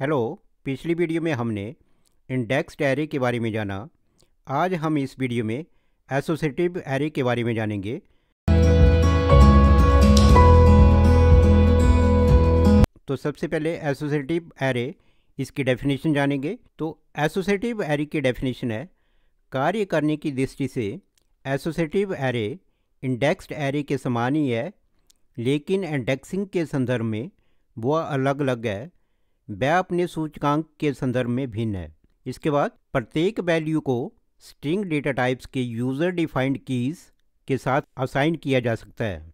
hello पिछली video में हमने इंडेक्स एरे के बारे में जाना आज हम इस वीडियो में एसोसिएटिव एरे के बारे में जानेंगे तो सबसे पहले एसोसिएटिव एरे इसकी डेफिनेशन जानेंगे तो एसोसिएटिव एरे की डेफिनेशन है कार्य करने की दृष्टि से एसोसिएटिव एरे इंडेक्स्ड एरे के समान ही है लेकिन इंडेक्सिंग के संदर्भ में वह अलग अलग है वह अपने सूचकांक के संदर्भ में भिन्न है इसके बाद प्रत्येक वैल्यू को स्ट्रिंग डेटा टाइप्स के यूज़र डिफाइंड कीज़ के साथ असाइन किया जा सकता है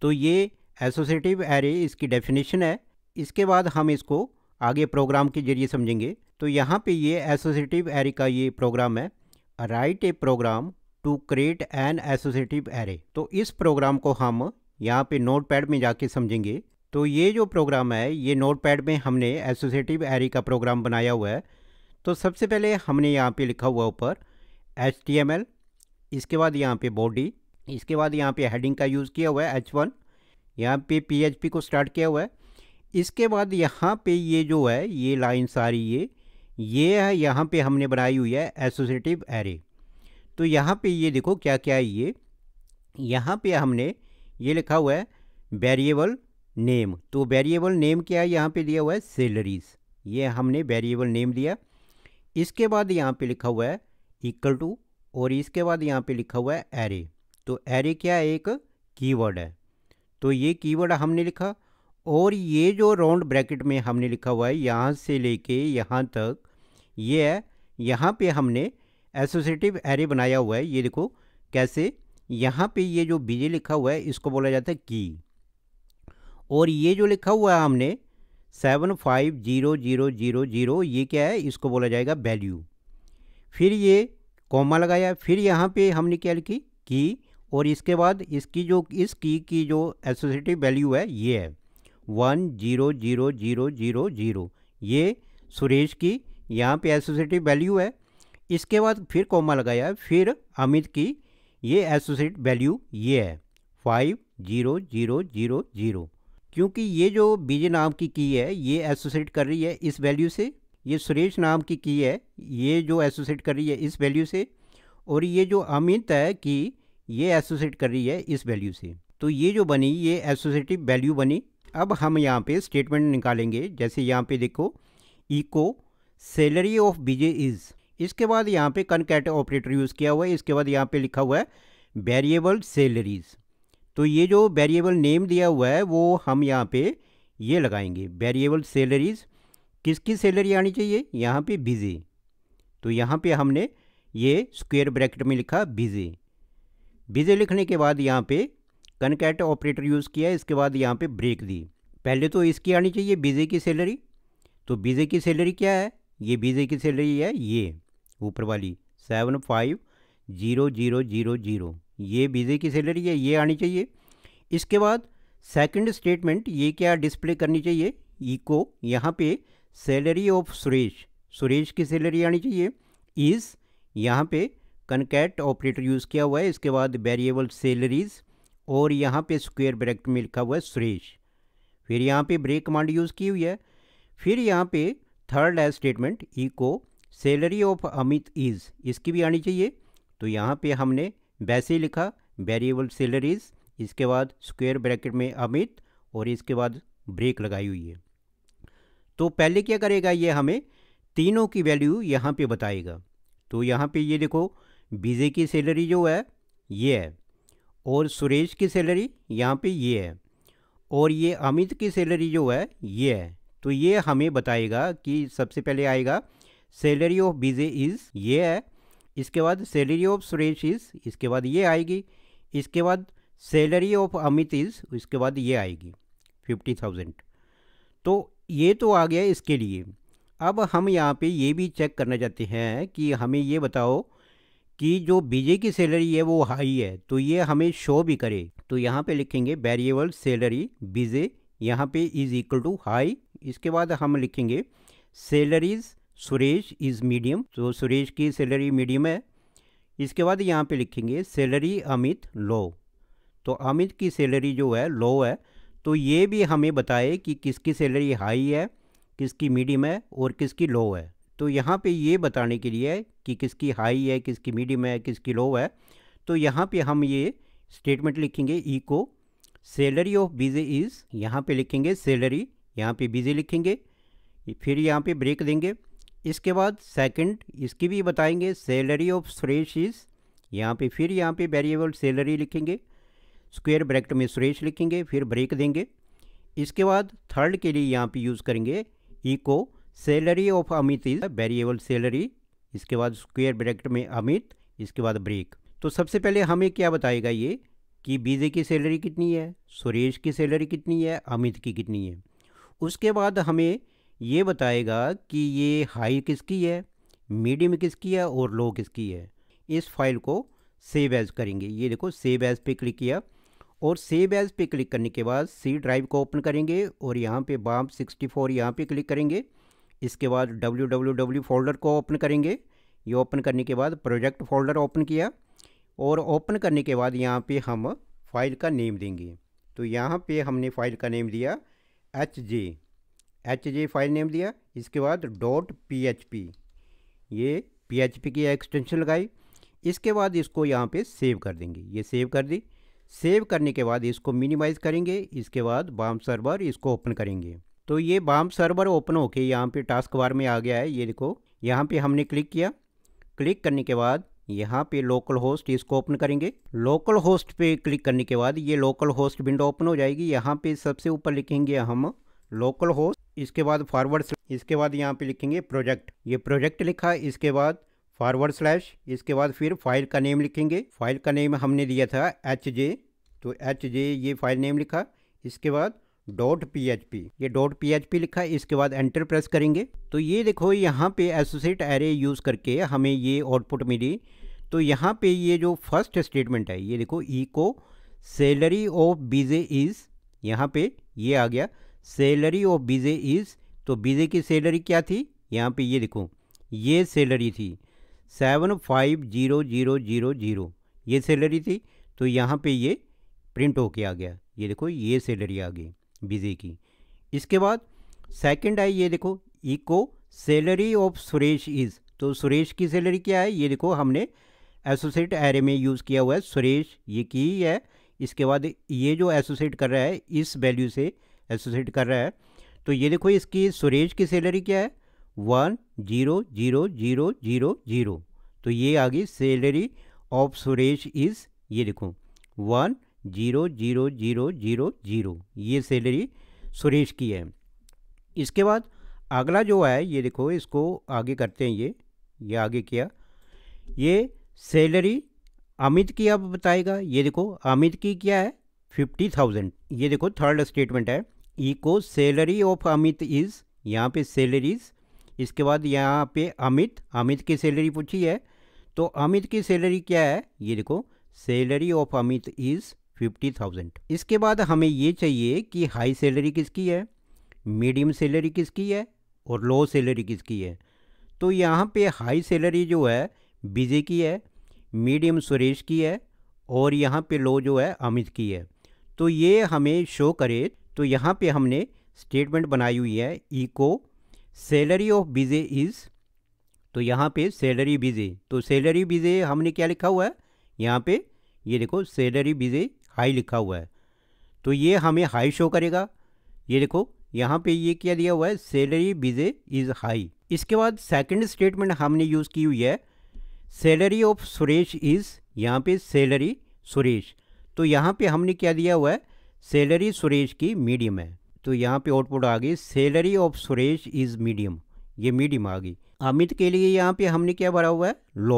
तो ये एसोसिएटिव एरे इसकी डेफिनेशन है इसके बाद हम इसको आगे प्रोग्राम के जरिए समझेंगे तो यहाँ पे ये एसोसिएटिव एरे का ये प्रोग्राम है write a program to create an associative array तो इस प्रोग्राम को हम यहाँ पे नोट पैड में जाके समझेंगे तो ये जो प्रोग्राम है ये नोटपैड में हमने एसोसिएटिव एरे का प्रोग्राम बनाया हुआ है तो सबसे पहले हमने यहाँ पे लिखा हुआ ऊपर एच टी एम एल इसके बाद यहाँ पे बॉडी इसके बाद यहाँ पे हेडिंग का यूज़ किया हुआ है एच वन यहाँ पे पी एच पी को स्टार्ट किया हुआ है इसके बाद यहाँ पे ये जो है ये लाइन सारी ये ये है यहाँ पर हमने बनाई हुई है एसोसिएटिव एरे तो यहाँ पर ये देखो क्या क्या है ये यहाँ पर हमने ये लिखा हुआ है वेरिएबल नेम तो वेरिएबल नेम क्या है यहाँ पे दिया हुआ है सैलरीज ये हमने वेरिएबल नेम दिया इसके बाद यहाँ पे लिखा हुआ है इक्वल टू और इसके बाद यहाँ पे लिखा हुआ है एरे तो एरे क्या है एक कीवर्ड है तो ये कीवर्ड हमने लिखा और ये जो राउंड ब्रैकेट में हमने लिखा हुआ है यहाँ से लेके यहाँ तक ये है यहाँ पर हमने एसोसिएटिव एरे बनाया हुआ है ये देखो कैसे यहाँ पे ये जो बीजे लिखा हुआ है इसको बोला जाता है की और ये जो लिखा हुआ है हमने seven five zero zero zero zero ये क्या है इसको बोला जाएगा वैल्यू फिर ये कॉमा लगाया फिर यहाँ पे हमने क्या लिखी की और इसके बाद इसकी जो इस की की जो एसोसिएटिव वैल्यू है ये है one zero zero zero zero zero ये सुरेश की यहाँ पे एसोसिएटिव वैल्यू है इसके बाद फिर कॉमा लगाया फिर अमित की ये एसोसिएट वैल्यू ये है five zero zero zero zero क्योंकि ये जो बीजे नाम की की है ये एसोसिएट कर रही है इस वैल्यू से ये सुरेश नाम की की है ये जो एसोसिएट कर रही है इस वैल्यू से और ये जो अमित है कि ये एसोसिएट कर रही है इस वैल्यू से तो ये जो बनी ये एसोसिएटिव वैल्यू बनी अब हम यहाँ पे स्टेटमेंट निकालेंगे जैसे यहाँ पे देखो echo salary of BJ is इसके बाद यहाँ पे कनकैट ऑपरेटर यूज़ किया हुआ है इसके बाद यहाँ पे लिखा हुआ है वेरिएबल सैलरीज तो ये जो वेरिएबल नेम दिया हुआ है वो हम यहाँ पे ये लगाएंगे वेरिएबल सैलरीज किसकी सैलरी आनी चाहिए यहाँ पे बिजी तो यहाँ पे हमने ये स्क्वेयर ब्रैकेट में लिखा बिजी बिजी लिखने के बाद यहाँ पे कनकैट ऑपरेटर यूज़ किया इसके बाद यहाँ पे ब्रेक दी पहले तो इसकी आनी चाहिए बिजी की सैलरी तो बिजी की सैलरी क्या है ये बिजी की सैलरी है ये ऊपर वाली seven five zero zero zero zero ये वीज़े की सैलरी है ये आनी चाहिए इसके बाद सेकंड स्टेटमेंट ये क्या डिस्प्ले करनी चाहिए इको यहाँ पे सैलरी ऑफ सुरेश सुरेश की सैलरी आनी चाहिए इज़ यहाँ पे कनकैट ऑपरेटर यूज़ किया हुआ है इसके बाद वेरिएबल सैलरीज़ और यहाँ पे स्क्वायर ब्रैकेट में लिखा हुआ है सुरेश फिर यहाँ पे ब्रेक कमांड यूज़ की हुई है फिर यहाँ पे थर्ड है statement echo salary of Amit is इसकी भी आनी चाहिए तो यहाँ पे हमने वैसे ही लिखा वेरिएबल सैलरीज इसके बाद स्क्वायर ब्रैकेट में अमित और इसके बाद ब्रेक लगाई हुई है तो पहले क्या करेगा ये हमें तीनों की वैल्यू यहाँ पे बताएगा तो यहाँ पे ये देखो बीजे की सैलरी जो है ये है और सुरेश की सैलरी यहाँ पे ये है और ये अमित की सैलरी जो है ये है तो ये हमें बताएगा कि सबसे पहले आएगा सैलरी ऑफ बीजे इज़ ये है इसके बाद सैलरी ऑफ सुरेश इज़ इसके बाद ये आएगी इसके बाद सैलरी ऑफ अमित इज़ इसके बाद ये आएगी फिफ्टी थाउजेंड तो ये तो आ गया इसके लिए अब हम यहाँ पे ये भी चेक करना चाहते हैं कि हमें ये बताओ कि जो बीजे की सैलरी है वो हाई है तो ये हमें शो भी करे तो यहाँ पे लिखेंगे वेरिएबल सैलरी बीजे यहाँ पे इज़ इक्वल टू हाई इसके बाद हम लिखेंगे सैलरीज़ सुरेश इज़ मीडियम तो सुरेश की सैलरी मीडियम है इसके बाद यहाँ पे लिखेंगे सैलरी अमित लो तो अमित की सैलरी जो है लो है तो ये भी हमें बताए कि किसकी सैलरी हाई है किसकी मीडियम है और किसकी लो है तो यहाँ पे ये बताने के लिए कि किसकी हाई है किसकी मीडियम है किसकी लो है तो यहाँ पे हम ये स्टेटमेंट लिखेंगे echo salary of BJ is यहाँ पे लिखेंगे सैलरी यहाँ पे बिजी लिखेंगे फिर यहाँ पे ब्रेक देंगे इसके बाद सेकंड इसकी भी बताएंगे सैलरी ऑफ सुरेश इज़ यहाँ पे फिर यहाँ पे वेरिएबल सैलरी लिखेंगे स्क्वायर ब्रैकेट में सुरेश लिखेंगे फिर ब्रेक देंगे इसके बाद थर्ड के लिए यहाँ पे यूज़ करेंगे echo salary of Amit is variable salary इसके बाद स्क्वायर ब्रैकेट में अमित इसके बाद ब्रेक तो सबसे पहले हमें क्या बताएगा ये कि बीजे की सैलरी कितनी है सुरेश की सैलरी कितनी है अमित की कितनी है उसके बाद हमें ये बताएगा कि ये हाई किसकी है मीडियम किसकी है और लो किसकी है इस फाइल को सेव एज करेंगे ये देखो सेव एज पे क्लिक किया और सेव एज पे क्लिक करने के बाद सी ड्राइव को ओपन करेंगे और यहाँ पे बाम 64 फोर यहाँ पर क्लिक करेंगे इसके बाद डब्ल्यू डब्ल्यू डब्ल्यू फोल्डर को ओपन करेंगे ये ओपन करने के बाद प्रोजेक्ट फोल्डर ओपन किया और ओपन करने के बाद यहाँ पे हम फाइल का नेम देंगे तो यहाँ पे हमने फाइल का नेम दिया H J H J file name दिया इसके बाद डॉट पी एच पी ये पी एच पी की एक्सटेंशन लगाई इसके बाद इसको यहाँ पे सेव कर देंगे ये सेव कर दी सेव करने के बाद इसको मिनिमाइज़ करेंगे इसके बाद बाम सर्वर इसको ओपन करेंगे तो ये बाम सर्वर ओपन होके यहाँ पे टास्क बार में आ गया है ये देखो यहाँ पे हमने क्लिक किया क्लिक करने के बाद यहाँ पे लोकल होस्ट इसको ओपन करेंगे लोकल होस्ट पे क्लिक करने के बाद ये लोकल होस्ट विंडो ओपन हो जाएगी यहाँ पे सबसे ऊपर लिखेंगे हम लोकल होस्ट इसके बाद फॉरवर्ड इसके बाद यहाँ पे लिखेंगे प्रोजेक्ट ये प्रोजेक्ट लिखा इसके बाद फॉरवर्ड स्लैश इसके बाद फिर फाइल का नेम लिखेंगे फाइल का नेम हमने दिया था एच जे तो एच जे ये फाइल नेम लिखा इसके बाद डॉट पी एच पी ये डॉट पी एच पी लिखा इसके बाद एंटर प्रेस करेंगे तो ये देखो यहाँ पे एसोसिएट एरे यूज़ करके हमें ये आउटपुट मिली तो यहाँ पे ये जो फर्स्ट स्टेटमेंट है ये देखो ई को सैलरी ऑफ बीजे इज़ यहाँ पे ये आ गया सैलरी ऑफ बीजे इज़ तो बीजे की सैलरी क्या थी यहाँ पे ये देखो ये सैलरी थी seven five zero zero zero zero ये सैलरी थी तो यहाँ पे ये प्रिंट होके आ गया ये देखो ये सैलरी आ गई बीजे की इसके बाद सेकंड आई ये देखो echo salary of Suresh is तो सुरेश की सैलरी क्या है ये देखो हमने एसोसिएट एरे में यूज़ किया हुआ है सुरेश ये की है इसके बाद ये जो एसोसिएट कर रहा है इस वैल्यू से एसोसिएट कर रहा है तो ये देखो इसकी सुरेश की सैलरी क्या है one zero zero zero zero zero तो ये आ गई सैलरी ऑफ सुरेश इज़ ये देखो one zero zero zero zero zero ये सैलरी सुरेश की है इसके बाद अगला जो है ये देखो इसको आगे करते हैं ये ये आगे किया ये सैलरी अमित की अब बताएगा ये देखो अमित की क्या है फिफ्टी थाउजेंड ये देखो थर्ड स्टेटमेंट है echo salary of Amit is यहाँ पे सैलरीज इसके बाद यहाँ पे अमित अमित की सैलरी पूछी है तो अमित की सैलरी क्या है ये देखो salary of Amit is fifty thousand इसके बाद हमें ये चाहिए कि हाई सैलरी किसकी है मीडियम सैलरी किसकी है और लो सैलरी किसकी है तो यहाँ पे हाई सैलरी जो है विजय की है मीडियम सुरेश की है और यहाँ पे लो जो है अमित की है तो ये हमें शो करे तो यहाँ पे हमने स्टेटमेंट बनाई हुई है echo salary of BJ is तो यहाँ पे सैलरी बिजे तो सैलरी बिजे हमने क्या लिखा हुआ है यहाँ पे ये देखो सैलरी बिजे हाई लिखा हुआ है तो ये हमें हाई शो करेगा ये देखो यहाँ पे ये क्या दिया हुआ है सैलरी बिजे इज़ हाई इसके बाद सेकंड स्टेटमेंट हमने यूज़ की हुई है सैलरी ऑफ सुरेश इज़ यहाँ पे सैलरी सुरेश तो यहाँ पे हमने क्या दिया हुआ है सैलरी सुरेश की मीडियम है तो यहाँ पे आउटपुट आ गई salary of Suresh is medium ये मीडियम आ गई अमित के लिए यहाँ पे हमने क्या भरा हुआ है लो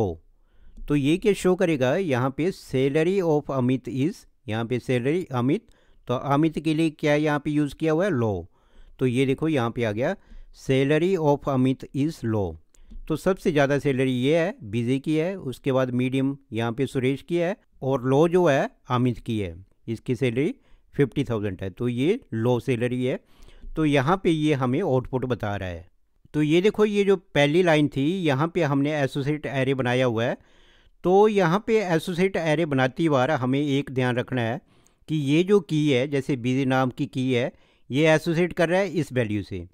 तो ये क्या शो करेगा यहाँ पे सैलरी ऑफ अमित इज़ यहाँ पे सैलरी अमित तो अमित के लिए क्या यहाँ पे यूज़ किया हुआ है लो तो ये देखो यहाँ पे आ गया salary of Amit is low तो सबसे ज़्यादा सैलरी ये है बीजे की है उसके बाद मीडियम यहाँ पे सुरेश की है और लो जो है अमित की है इसकी सैलरी फिफ्टी थाउजेंड है तो ये लो सैलरी है तो यहाँ पे ये हमें आउटपुट बता रहा है तो ये देखो ये जो पहली लाइन थी यहाँ पे हमने एसोसिएट एरे बनाया हुआ है तो यहाँ पे एसोसिएट एरे बनाती बार हमें एक ध्यान रखना है कि ये जो की है जैसे बीजे नाम की की है ये एसोसिएट कर रहा है इस वैल्यू से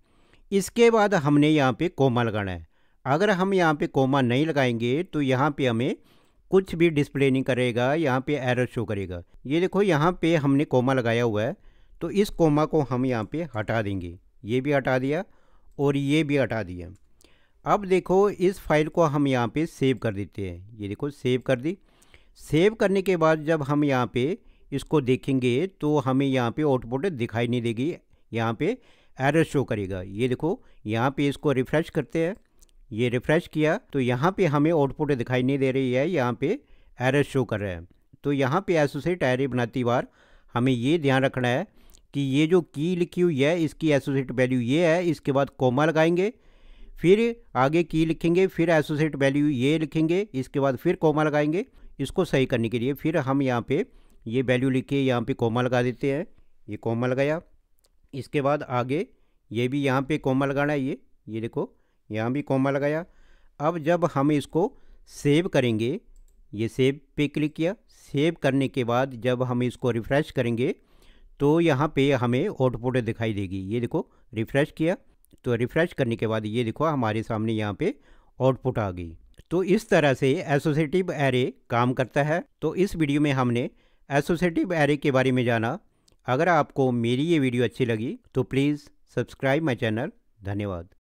इसके बाद हमने यहाँ पे कोमा लगाना है अगर हम यहाँ पे कोमा नहीं लगाएंगे तो यहाँ पे हमें कुछ भी डिस्प्ले नहीं करेगा यहाँ पे एरर शो करेगा ये देखो यहाँ पे हमने कोमा लगाया हुआ है तो इस कोमा को हम यहाँ पे हटा देंगे ये भी हटा दिया और ये भी हटा दिया अब देखो इस फाइल को हम यहाँ पे सेव कर देते हैं ये देखो सेव कर दी सेव करने के बाद जब हम यहाँ पे इसको देखेंगे तो हमें यहाँ पे आउटपुट दिखाई नहीं देगी यहाँ पे एरर शो करेगा ये देखो यहाँ पे इसको रिफ़्रेश करते हैं ये रिफ़्रेश किया तो यहाँ पे हमें आउटपुट दिखाई नहीं दे रही है यहाँ पे एरर शो कर रहा है तो यहाँ पे एसोसिएट एरे बनाती बार हमें ये ध्यान रखना है कि ये जो की लिखी हुई है इसकी एसोसिएट वैल्यू ये है इसके बाद कोमा लगाएंगे फिर आगे की लिखेंगे फिर एसोसिएट वैल्यू ये लिखेंगे इसके बाद फिर कोमा लगाएंगे इसको सही करने के लिए फिर हम यहाँ पर ये वैल्यू लिख के यहाँ पर कोमा लगा देते हैं ये कोमा लगाया इसके बाद आगे ये भी यहाँ पर कोमा लगाना है ये ये देखो यहाँ भी कॉमा लगाया अब जब हम इसको सेव करेंगे ये सेव पे क्लिक किया सेव करने के बाद जब हम इसको रिफ़्रेश करेंगे तो यहाँ पे हमें आउटपुट दिखाई देगी ये देखो रिफ़्रेश किया तो रिफ़्रेश करने के बाद ये देखो हमारे सामने यहाँ पे आउटपुट आ गई तो इस तरह से एसोसिएटिव एरे काम करता है तो इस वीडियो में हमने एसोसिएटिव एरे के बारे में जाना अगर आपको मेरी ये वीडियो अच्छी लगी तो प्लीज़ सब्सक्राइब माई चैनल धन्यवाद